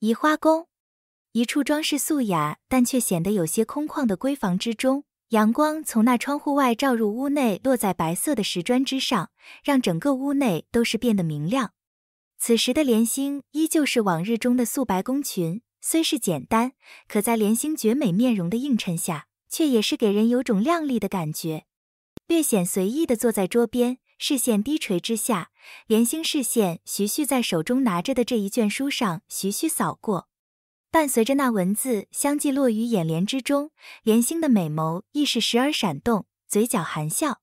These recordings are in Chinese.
移花宫，一处装饰素雅但却显得有些空旷的闺房之中，阳光从那窗户外照入屋内，落在白色的石砖之上，让整个屋内都是变得明亮。此时的莲星依旧是往日中的素白宫裙，虽是简单，可在莲星绝美面容的映衬下，却也是给人有种靓丽的感觉。略显随意的坐在桌边，视线低垂之下。莲星视线徐徐在手中拿着的这一卷书上徐徐扫过，伴随着那文字相继落于眼帘之中，莲星的美眸亦是时而闪动，嘴角含笑。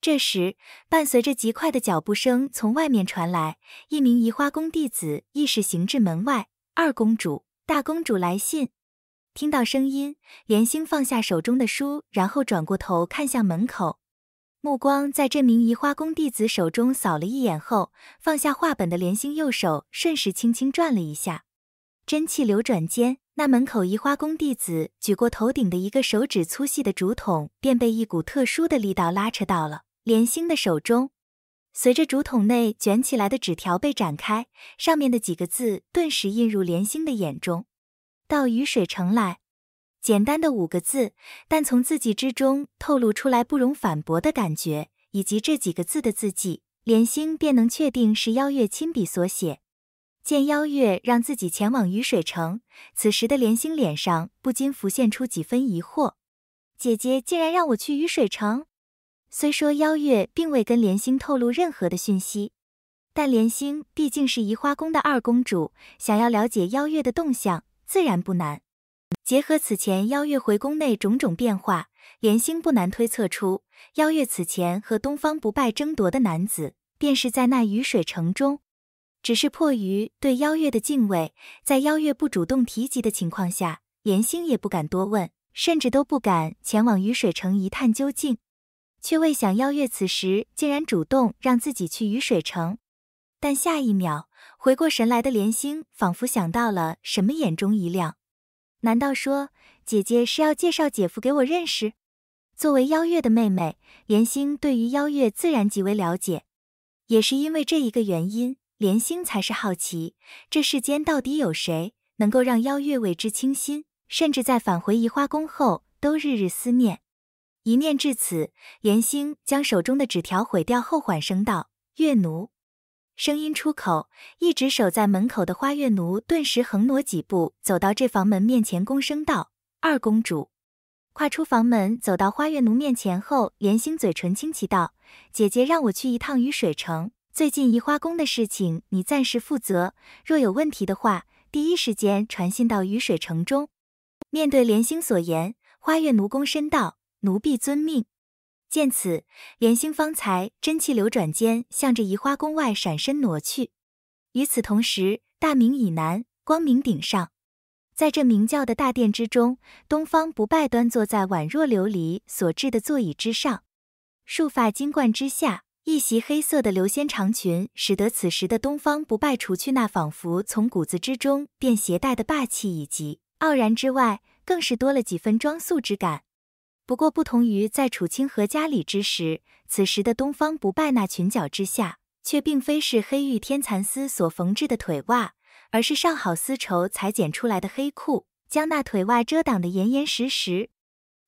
这时，伴随着极快的脚步声从外面传来，一名移花宫弟子亦是行至门外。二公主、大公主来信。听到声音，莲星放下手中的书，然后转过头看向门口。目光在这名移花宫弟子手中扫了一眼后，放下画本的莲心右手顺势轻轻转了一下，真气流转间，那门口移花宫弟子举过头顶的一个手指粗细的竹筒便被一股特殊的力道拉扯到了莲心的手中。随着竹筒内卷起来的纸条被展开，上面的几个字顿时映入莲心的眼中：到雨水城来。简单的五个字，但从字迹之中透露出来不容反驳的感觉，以及这几个字的字迹，莲心便能确定是邀月亲笔所写。见邀月让自己前往雨水城，此时的莲心脸上不禁浮现出几分疑惑：姐姐竟然让我去雨水城？虽说邀月并未跟莲心透露任何的讯息，但莲心毕竟是移花宫的二公主，想要了解邀月的动向，自然不难。结合此前邀月回宫内种种变化，莲心不难推测出，邀月此前和东方不败争夺的男子，便是在那雨水城中。只是迫于对邀月的敬畏，在邀月不主动提及的情况下，莲星也不敢多问，甚至都不敢前往雨水城一探究竟。却未想邀月此时竟然主动让自己去雨水城。但下一秒回过神来的莲心，仿佛想到了什么，眼中一亮。难道说姐姐是要介绍姐夫给我认识？作为邀月的妹妹，莲心对于邀月自然极为了解，也是因为这一个原因，莲心才是好奇这世间到底有谁能够让邀月为之倾心，甚至在返回移花宫后都日日思念。一念至此，莲心将手中的纸条毁掉后，缓声道：“月奴。”声音出口，一直守在门口的花月奴顿时横挪几步，走到这房门面前，躬声道：“二公主。”跨出房门，走到花月奴面前后，莲心嘴唇轻启道：“姐姐让我去一趟雨水城，最近移花宫的事情你暂时负责，若有问题的话，第一时间传信到雨水城中。”面对莲心所言，花月奴躬身道：“奴婢遵命。”见此，莲星方才真气流转间，向着移花宫外闪身挪去。与此同时，大明以南，光明顶上，在这明教的大殿之中，东方不败端坐在宛若琉璃所制的座椅之上，束发金冠之下，一袭黑色的流仙长裙，使得此时的东方不败除去那仿佛从骨子之中便携带的霸气以及傲然之外，更是多了几分庄肃之感。不过，不同于在楚清河家里之时，此时的东方不败那裙角之下，却并非是黑玉天蚕丝所缝制的腿袜，而是上好丝绸裁剪出来的黑裤，将那腿袜遮挡的严严实实。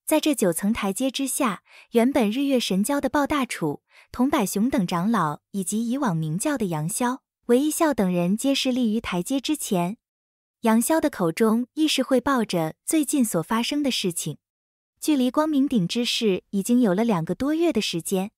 在这九层台阶之下，原本日月神交的鲍大楚、佟百雄等长老，以及以往明教的杨逍、韦一笑等人，皆是立于台阶之前。杨逍的口中亦是汇报着最近所发生的事情。距离光明顶之事已经有了两个多月的时间。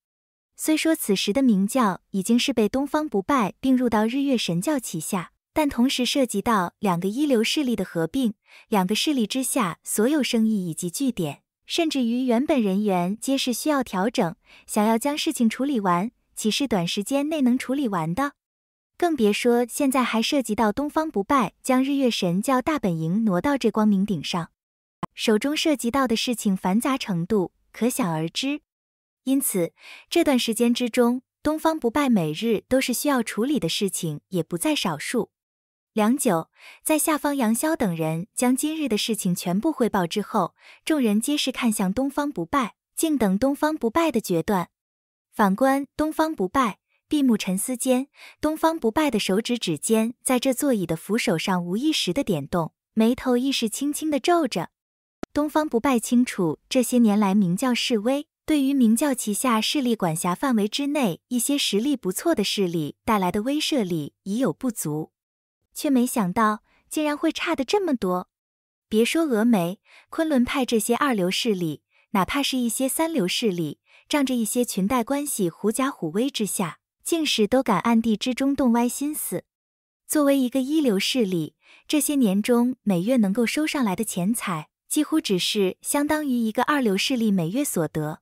虽说此时的明教已经是被东方不败并入到日月神教旗下，但同时涉及到两个一流势力的合并，两个势力之下所有生意以及据点，甚至于原本人员皆是需要调整。想要将事情处理完，岂是短时间内能处理完的？更别说现在还涉及到东方不败将日月神教大本营挪到这光明顶上。手中涉及到的事情繁杂程度可想而知，因此这段时间之中，东方不败每日都是需要处理的事情也不在少数。良久，在下方杨潇等人将今日的事情全部汇报之后，众人皆是看向东方不败，静等东方不败的决断。反观东方不败，闭目沉思间，东方不败的手指指尖在这座椅的扶手上无意识的点动，眉头亦是轻轻的皱着。东方不败清楚，这些年来明教示威，对于明教旗下势力管辖范围之内一些实力不错的势力带来的威慑力已有不足，却没想到竟然会差的这么多。别说峨眉、昆仑派这些二流势力，哪怕是一些三流势力，仗着一些裙带关系、狐假虎威之下，竟是都敢暗地之中动歪心思。作为一个一流势力，这些年中每月能够收上来的钱财。几乎只是相当于一个二流势力每月所得，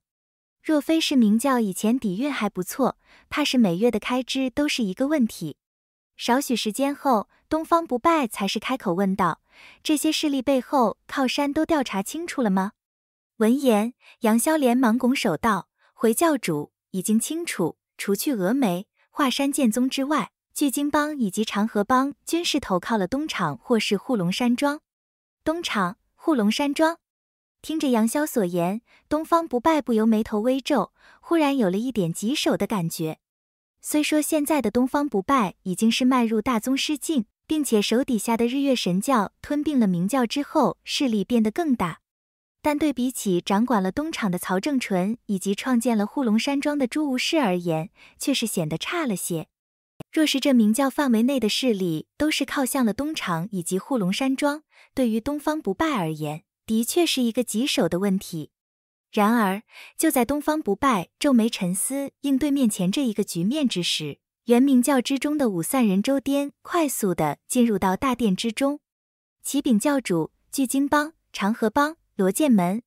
若非是明教以前底蕴还不错，怕是每月的开支都是一个问题。少许时间后，东方不败才是开口问道：“这些势力背后靠山都调查清楚了吗？”闻言，杨逍连忙拱手道：“回教主，已经清楚。除去峨眉、华山剑宗之外，巨鲸帮以及长河帮均是投靠了东厂或是护龙山庄、东厂。”护龙山庄，听着杨逍所言，东方不败不由眉头微皱，忽然有了一点棘手的感觉。虽说现在的东方不败已经是迈入大宗师境，并且手底下的日月神教吞并了明教之后，势力变得更大，但对比起掌管了东厂的曹正淳以及创建了护龙山庄的朱无视而言，却是显得差了些。若是这明教范围内的势力都是靠向了东厂以及护龙山庄，对于东方不败而言，的确是一个棘手的问题。然而，就在东方不败皱眉沉思应对面前这一个局面之时，原明教之中的五散人周颠快速的进入到大殿之中，启禀教主，巨鲸帮、长河帮、罗剑门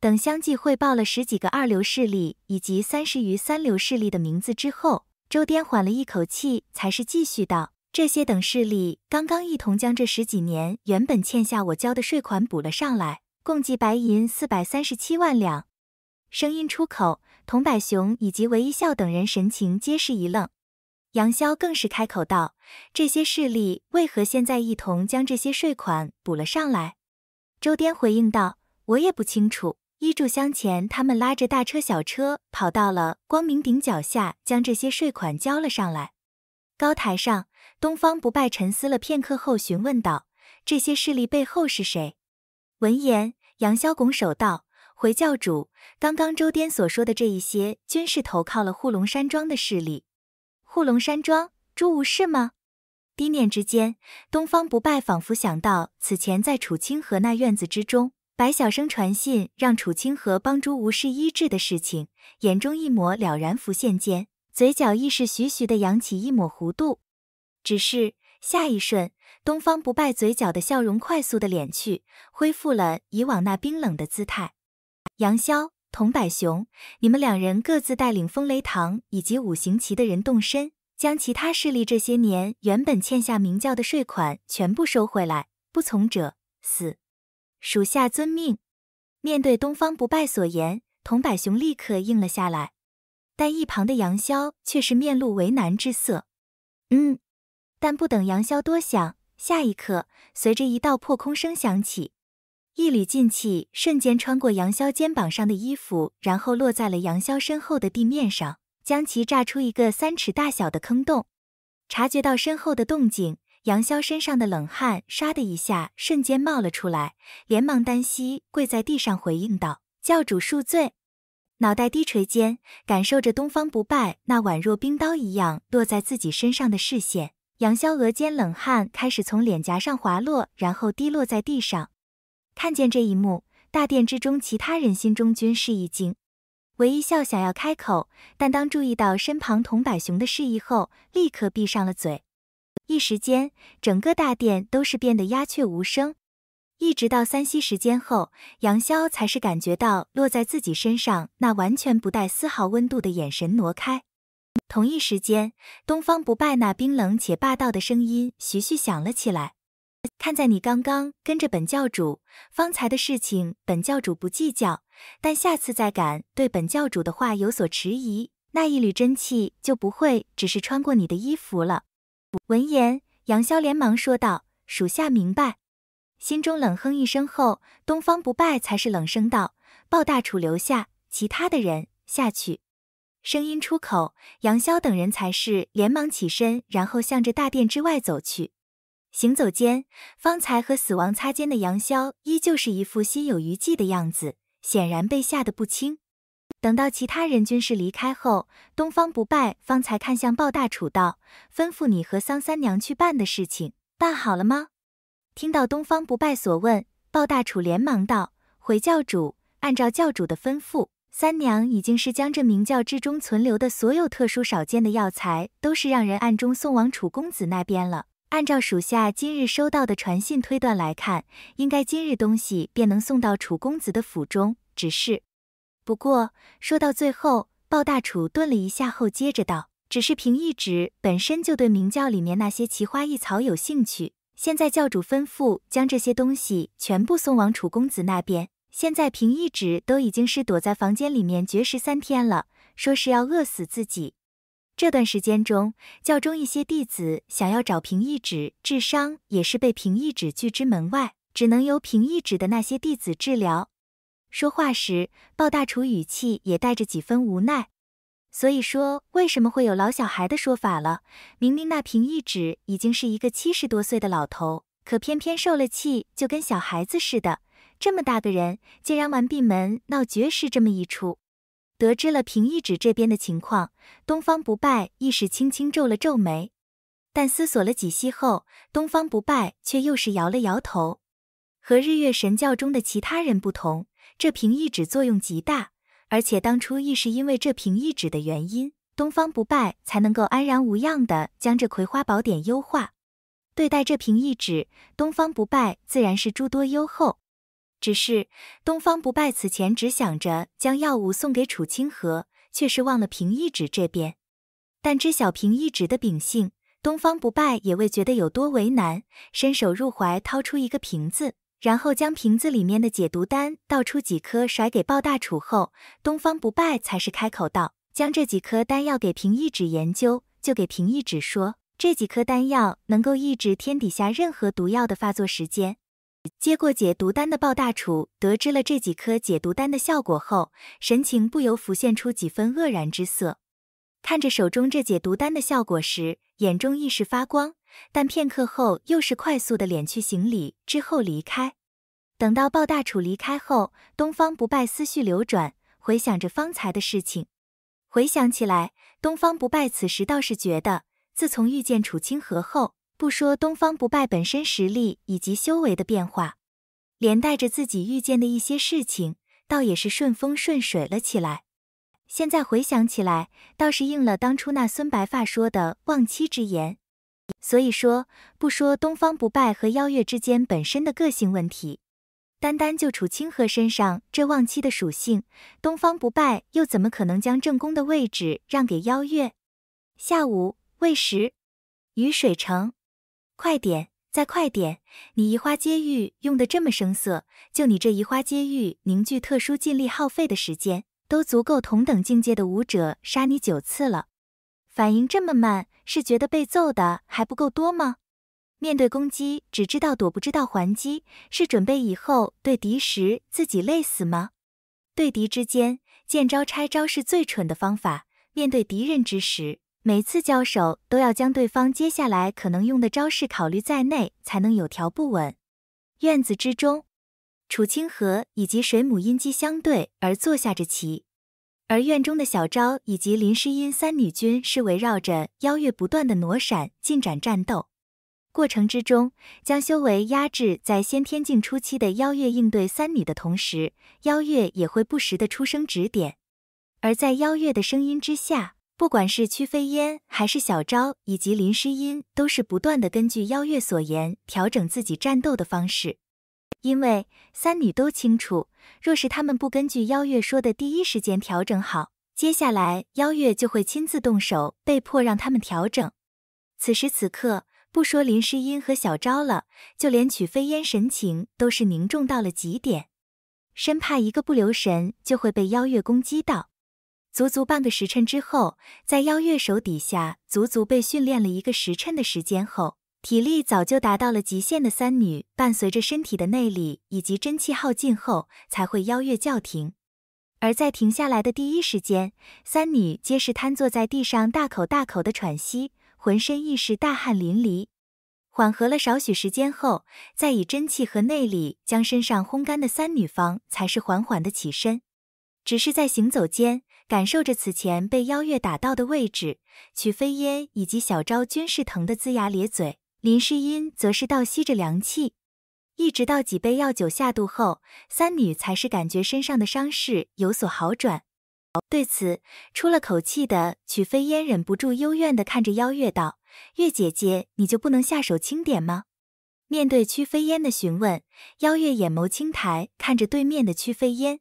等相继汇报了十几个二流势力以及三十余三流势力的名字之后。周颠缓了一口气，才是继续道：“这些等势力刚刚一同将这十几年原本欠下我交的税款补了上来，共计白银四百三十七万两。”声音出口，童百雄以及韦一笑等人神情皆是一愣，杨潇更是开口道：“这些势力为何现在一同将这些税款补了上来？”周颠回应道：“我也不清楚。”一炷香前，他们拉着大车、小车跑到了光明顶脚下，将这些税款交了上来。高台上，东方不败沉思了片刻后询问道：“这些势力背后是谁？”闻言，杨逍拱手道：“回教主，刚刚周颠所说的这一些，均是投靠了护龙山庄的势力。护龙山庄，朱无视吗？”低念之间，东方不败仿佛想到此前在楚清河那院子之中。白晓生传信让楚清河帮朱无事医治的事情，眼中一抹了然浮现间，嘴角亦是徐徐的扬起一抹弧度。只是下一瞬，东方不败嘴角的笑容快速的敛去，恢复了以往那冰冷的姿态。杨潇、童百雄，你们两人各自带领风雷堂以及五行旗的人动身，将其他势力这些年原本欠下明教的税款全部收回来，不从者死。属下遵命。面对东方不败所言，佟百雄立刻应了下来，但一旁的杨潇却是面露为难之色。嗯，但不等杨潇多想，下一刻，随着一道破空声响起，一缕劲气瞬间穿过杨潇肩膀上的衣服，然后落在了杨潇身后的地面上，将其炸出一个三尺大小的坑洞。察觉到身后的动静。杨潇身上的冷汗唰的一下瞬间冒了出来，连忙单膝跪在地上回应道：“教主恕罪。”脑袋低垂间，感受着东方不败那宛若冰刀一样落在自己身上的视线，杨潇额间冷汗开始从脸颊上滑落，然后滴落在地上。看见这一幕，大殿之中其他人心中均是一惊。韦一笑想要开口，但当注意到身旁佟百雄的示意后，立刻闭上了嘴。一时间，整个大殿都是变得鸦雀无声，一直到三息时间后，杨潇才是感觉到落在自己身上那完全不带丝毫温度的眼神挪开。同一时间，东方不败那冰冷且霸道的声音徐徐响了起来：“看在你刚刚跟着本教主，方才的事情本教主不计较，但下次再敢对本教主的话有所迟疑，那一缕真气就不会只是穿过你的衣服了。”闻言，杨潇连忙说道：“属下明白。”心中冷哼一声后，东方不败才是冷声道：“鲍大楚留下，其他的人下去。”声音出口，杨潇等人才是连忙起身，然后向着大殿之外走去。行走间，方才和死亡擦肩的杨潇依旧是一副心有余悸的样子，显然被吓得不轻。等到其他人均是离开后，东方不败方才看向鲍大楚道：“吩咐你和桑三娘去办的事情，办好了吗？”听到东方不败所问，鲍大楚连忙道：“回教主，按照教主的吩咐，三娘已经是将这明教之中存留的所有特殊少见的药材，都是让人暗中送往楚公子那边了。按照属下今日收到的传信推断来看，应该今日东西便能送到楚公子的府中。只是……”不过说到最后，鲍大楚顿了一下后，接着道：“只是平一指本身就对明教里面那些奇花异草有兴趣，现在教主吩咐将这些东西全部送往楚公子那边。现在平一指都已经是躲在房间里面绝食三天了，说是要饿死自己。这段时间中，教中一些弟子想要找平一指治伤，也是被平一指拒之门外，只能由平一指的那些弟子治疗。”说话时，鲍大厨语气也带着几分无奈，所以说为什么会有老小孩的说法了？明明那平一指已经是一个七十多岁的老头，可偏偏受了气就跟小孩子似的，这么大个人竟然玩闭门闹绝食这么一出。得知了平一指这边的情况，东方不败一时轻轻皱了皱眉，但思索了几息后，东方不败却又是摇了摇头，和日月神教中的其他人不同。这瓶一指作用极大，而且当初亦是因为这瓶一指的原因，东方不败才能够安然无恙的将这葵花宝典优化。对待这瓶一指，东方不败自然是诸多优厚。只是东方不败此前只想着将药物送给楚清河，却是忘了平一指这边。但知晓平一指的秉性，东方不败也未觉得有多为难，伸手入怀掏出一个瓶子。然后将瓶子里面的解毒丹倒出几颗，甩给鲍大楚后，东方不败才是开口道：“将这几颗丹药给平一指研究，就给平一指说这几颗丹药能够抑制天底下任何毒药的发作时间。”接过解毒丹的鲍大楚得知了这几颗解毒丹的效果后，神情不由浮现出几分愕然之色，看着手中这解毒丹的效果时，眼中亦是发光。但片刻后，又是快速的敛去行礼之后离开。等到鲍大楚离开后，东方不败思绪流转，回想着方才的事情。回想起来，东方不败此时倒是觉得，自从遇见楚清河后，不说东方不败本身实力以及修为的变化，连带着自己遇见的一些事情，倒也是顺风顺水了起来。现在回想起来，倒是应了当初那孙白发说的忘妻之言。所以说，不说东方不败和邀月之间本身的个性问题，单单就楚清河身上这忘妻的属性，东方不败又怎么可能将正宫的位置让给邀月？下午未时，雨水城，快点，再快点！你移花接玉用的这么生涩，就你这移花接玉凝聚特殊劲力耗费的时间，都足够同等境界的武者杀你九次了。反应这么慢，是觉得被揍的还不够多吗？面对攻击只知道躲，不知道还击，是准备以后对敌时自己累死吗？对敌之间见招拆招是最蠢的方法。面对敌人之时，每次交手都要将对方接下来可能用的招式考虑在内，才能有条不紊。院子之中，楚清河以及水母因机相对而坐下着棋。而院中的小昭以及林诗音三女君是围绕着妖月不断的挪闪进展战斗，过程之中将修为压制在先天境初期的妖月应对三女的同时，妖月也会不时的出声指点。而在妖月的声音之下，不管是曲飞烟还是小昭以及林诗音，都是不断的根据妖月所言调整自己战斗的方式。因为三女都清楚，若是她们不根据邀月说的第一时间调整好，接下来邀月就会亲自动手，被迫让他们调整。此时此刻，不说林诗音和小昭了，就连曲飞烟神情都是凝重到了极点，生怕一个不留神就会被邀月攻击到。足足半个时辰之后，在邀月手底下足足被训练了一个时辰的时间后。体力早就达到了极限的三女，伴随着身体的内力以及真气耗尽后，才会邀月叫停。而在停下来的第一时间，三女皆是瘫坐在地上，大口大口的喘息，浑身亦是大汗淋漓。缓和了少许时间后，再以真气和内力将身上烘干的三女，方才是缓缓的起身。只是在行走间，感受着此前被邀月打到的位置，曲飞烟以及小昭均是疼得龇牙咧嘴。林诗音则是倒吸着凉气，一直到几杯药酒下肚后，三女才是感觉身上的伤势有所好转。对此，出了口气的曲飞烟忍不住幽怨的看着邀月道：“月姐姐，你就不能下手轻点吗？”面对曲飞烟的询问，邀月眼眸轻抬，看着对面的曲飞烟，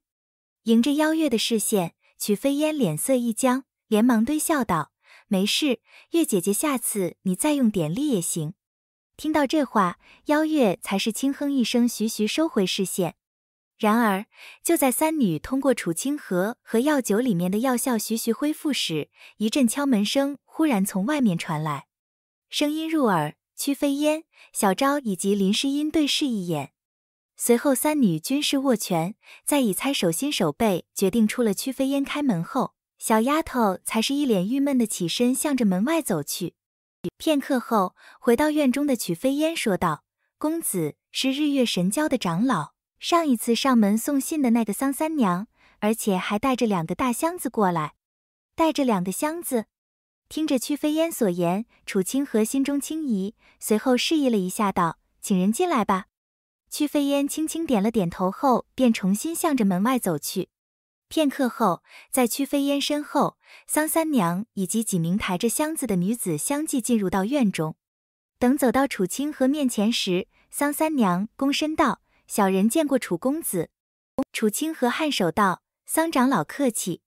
迎着邀月的视线，曲飞烟脸色一僵，连忙堆笑道：“没事，月姐姐，下次你再用点力也行。”听到这话，妖月才是轻哼一声，徐徐收回视线。然而，就在三女通过楚清河和药酒里面的药效徐徐恢复时，一阵敲门声忽然从外面传来。声音入耳，曲飞烟、小昭以及林诗音对视一眼，随后三女均是握拳，在以猜手心手背决定出了曲飞烟开门后，小丫头才是一脸郁闷的起身，向着门外走去。片刻后，回到院中的曲飞烟说道：“公子是日月神教的长老，上一次上门送信的那个桑三娘，而且还带着两个大箱子过来。”带着两个箱子？听着曲飞烟所言，楚清河心中轻疑，随后示意了一下，道：“请人进来吧。”曲飞烟轻轻点了点头后，便重新向着门外走去。片刻后，在曲飞烟身后，桑三娘以及几名抬着箱子的女子相继进入到院中。等走到楚清河面前时，桑三娘躬身道：“小人见过楚公子。”楚清河颔首道：“桑长老客气。”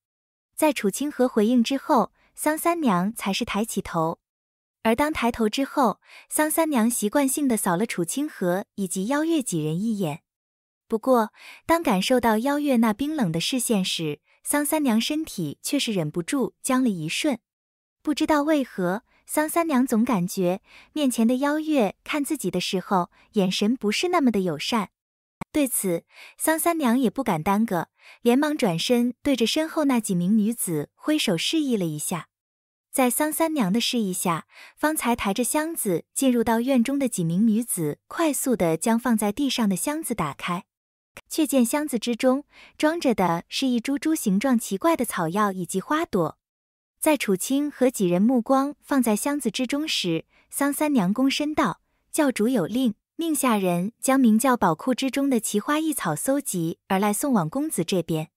在楚清河回应之后，桑三娘才是抬起头。而当抬头之后，桑三娘习惯性的扫了楚清河以及邀月几人一眼。不过，当感受到妖月那冰冷的视线时，桑三娘身体却是忍不住僵了一瞬。不知道为何，桑三娘总感觉面前的妖月看自己的时候，眼神不是那么的友善。对此，桑三娘也不敢耽搁，连忙转身对着身后那几名女子挥手示意了一下。在桑三娘的示意下，方才抬着箱子进入到院中的几名女子，快速的将放在地上的箱子打开。却见箱子之中装着的是一株株形状奇怪的草药以及花朵，在楚青和几人目光放在箱子之中时，桑三娘躬身道：“教主有令，命下人将明教宝库之中的奇花异草搜集而来，送往公子这边。”